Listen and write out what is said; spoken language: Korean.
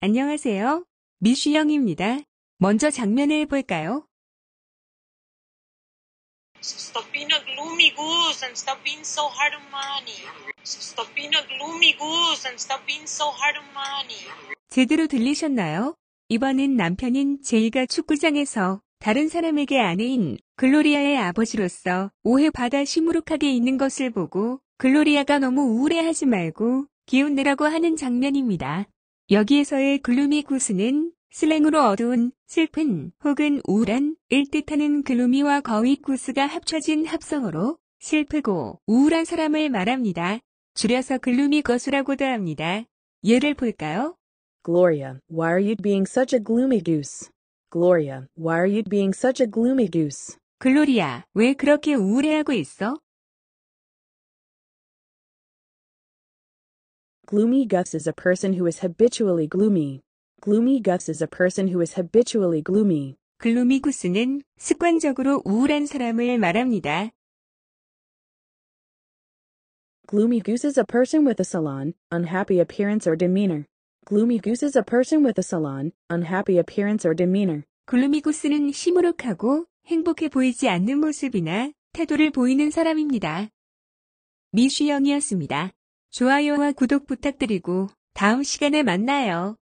안녕하세요. 미슈영입니다. 먼저 장면을 볼까요? Stop being a gloomy goose and stop being so hard on money. Stop being a gloomy goose and stop being so hard on money. 제대로 들리셨나요? 이번엔 남편인 제이가 축구장에서 다른 사람에게 아내인 글로리아의 아버지로서 오해받아 시무룩하게 있는 것을 보고 글로리아가 너무 우울해하지 말고 기운 내라고 하는 장면입니다. 여기에서의 글루미 구스는 슬랭으로 어두운, 슬픈 혹은 우울한을 뜻하는 글루미와 거위 구스가 합쳐진 합성어로 슬프고 우울한 사람을 말합니다. 줄여서 글루미 거수라고도 합니다. 예를 볼까요? Gloria, why are you being such a gloomy goose? Gloria, why are you being such a gloomy goose? 글로리아, 왜 그렇게 우울해하고 있어? Gloomy Gus is a person who is habitually gloomy. Gloomy Gus is a person who is habitually gloomy. 글루미 구스는 습관적으로 우울한 사람을 말합니다. Gloomy Goose is a person with a salon, unhappy appearance or demeanor. Gloomy Goose is a person with a salon, unhappy appearance or demeanor. 글루미 구스는 시무룩하고 행복해 보이지 않는 모습이나 태도를 보이는 사람입니다. 미쉬영이었습니다. 좋아요와 구독 부탁드리고 다음 시간에 만나요.